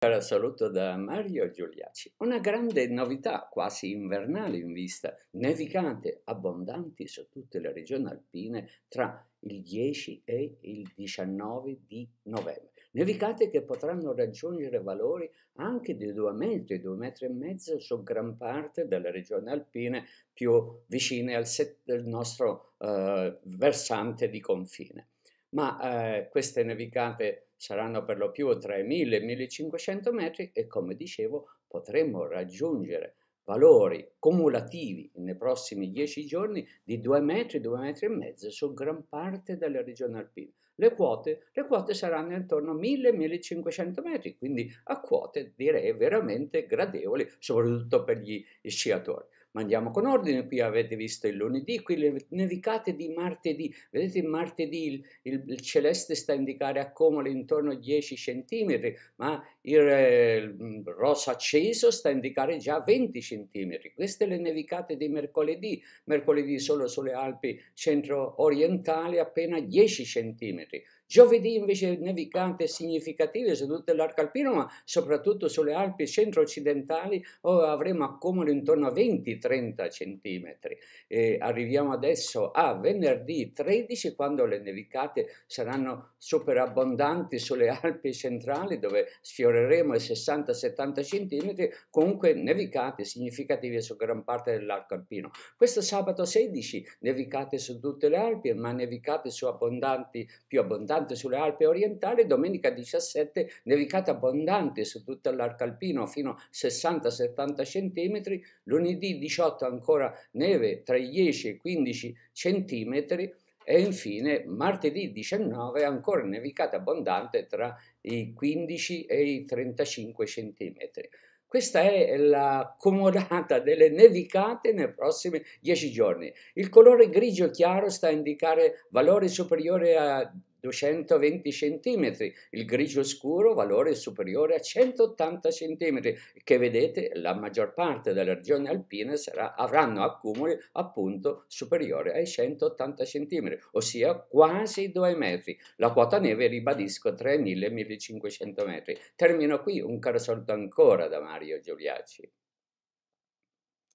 Caro saluto da Mario Giuliaci. Una grande novità quasi invernale in vista, nevicate abbondanti su tutte le regioni alpine tra il 10 e il 19 di novembre. Nevicate che potranno raggiungere valori anche di 2 metri, 2 metri e mezzo su gran parte delle regioni alpine più vicine al nostro eh, versante di confine. Ma eh, queste nevicate saranno per lo più tra i 1000 e i 1500 metri e come dicevo potremo raggiungere valori cumulativi nei prossimi 10 giorni di 2 metri, 2 metri e mezzo su gran parte delle regioni alpine. Le quote, le quote saranno intorno a 1000-1500 metri, quindi a quote direi veramente gradevoli, soprattutto per gli sciatori. Ma andiamo con ordine, qui avete visto il lunedì, qui le nevicate di martedì. Vedete martedì il, il, il celeste sta a indicare a Comole intorno a 10 cm, ma il, eh, il rosso acceso sta a indicare già 20 cm. Queste le nevicate di mercoledì, mercoledì solo sulle Alpi centro-orientali appena 10 cm. Giovedì invece nevicate significative su tutto l'arco alpino, ma soprattutto sulle Alpi centro-occidentali oh, avremo accumulo intorno a 20-30 cm. E arriviamo adesso a venerdì 13 quando le nevicate saranno superabbondanti sulle Alpi centrali dove sfioreremo i 60-70 cm, comunque nevicate significative su gran parte dell'arco alpino. Questo sabato 16 nevicate su tutte le Alpi, ma nevicate su abbondanti, più abbondanti Dante sulle Alpi orientali, domenica 17 nevicata abbondante su tutto l'arco alpino fino a 60-70 cm, lunedì 18 ancora neve tra i 10 e i 15 cm e infine martedì 19 ancora nevicata abbondante tra i 15 e i 35 cm. Questa è la comodata delle nevicate nei prossimi 10 giorni. Il colore grigio chiaro sta a indicare valori superiori a 220 cm, il grigio scuro valore superiore a 180 cm, che vedete la maggior parte delle regioni alpine sarà, avranno accumuli appunto superiore ai 180 cm, ossia quasi 2 metri. La quota neve, ribadisco, 3.000-1.500 metri. Termino qui, un caro saluto ancora da Mario Giuliacci.